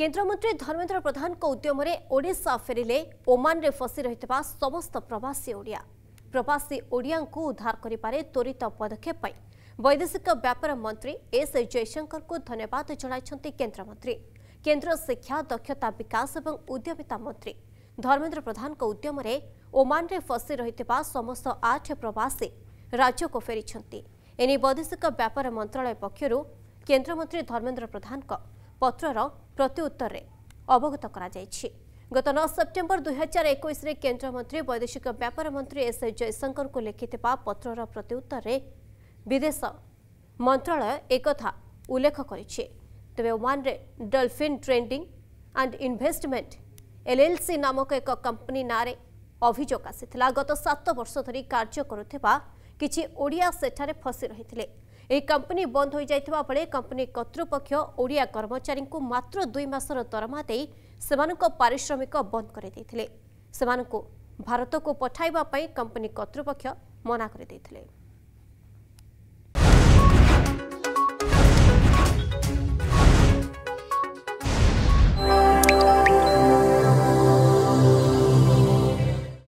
কেন্দ্রমন্ত্রী ধর্মেন্দ্র প্রধান কো উদ্যোগমরে ওমান রে ফসি রহিতবা সমস্ত প্রবাসী ওড়িয়া প্রবাসী ওড়িয়াଙ୍କୁ উদ্ধার করি পারে তরিত পদক্ষেপ পাই বৈদেশিক ব্যবসা মন্ত্রী এস এস জয়শঙ্কর কো ধন্যবাদ জানাইছন্তি কেন্দ্রমন্ত্রী কেন্দ্র শিক্ষা দক্ষতা বিকাশ এবং উদ্যমিতা মন্ত্রী ধর্মেন্দ্র প্রধান কো উদ্যোগমরে ওমান রে ফসি রহিতবা সমস্ত আট প্রবাসী রাজ্য কো ফেরিছন্তি এনি বৈদেশিক ব্যবসা মন্ত্রালয় পক্ষরো কেন্দ্রমন্ত্রী ধর্মেন্দ্র প্রধান কো ପତ୍ରର ପ୍ରତ୍ୟୁତ୍ତରରେ ଅବଗତ କରାଯାଇଛି ଗତ ନଅ ସେପ୍ଟେମ୍ବର ଦୁଇ ହଜାର ଏକୋଇଶରେ କେନ୍ଦ୍ରମନ୍ତ୍ରୀ ବୈଦେଶିକ ବ୍ୟାପାର ମନ୍ତ୍ରୀ ଏସ୍ ଜୟଶଙ୍କରଙ୍କୁ ଲେଖିଥିବା ପତ୍ରର ପ୍ରତ୍ୟୁତ୍ତରରେ ବିଦେଶ ମନ୍ତ୍ରଣାଳୟ ଏକଥା ଉଲ୍ଲେଖ କରିଛି ତେବେ ଓମାନରେ Dolphin Trending and Investment LLC ନାମକ ଏକ କମ୍ପାନୀ ନାଁରେ ଅଭିଯୋଗ ଆସିଥିଲା ଗତ ସାତ ବର୍ଷ ଧରି କାର୍ଯ୍ୟ କରୁଥିବା କିଛି ଓଡ଼ିଆ ସେଠାରେ ଫସି ରହିଥିଲେ ଏହି କମ୍ପାନୀ ବନ୍ଦ ହୋଇଯାଇଥିବା ବେଳେ କମ୍ପାନୀ କର୍ତ୍ତୃପକ୍ଷ ଓଡ଼ିଆ କର୍ମଚାରୀଙ୍କୁ ମାତ୍ର ଦୁଇ ମାସର ଦରମା ଦେଇ ସେମାନଙ୍କ ପାରିଶ୍ରମିକ ବନ୍ଦ କରିଦେଇଥିଲେ ସେମାନଙ୍କୁ ଭାରତକୁ ପଠାଇବା ପାଇଁ କମ୍ପାନୀ କର୍ତ୍ତୃପକ୍ଷ ମନା କରିଦେଇଥିଲେ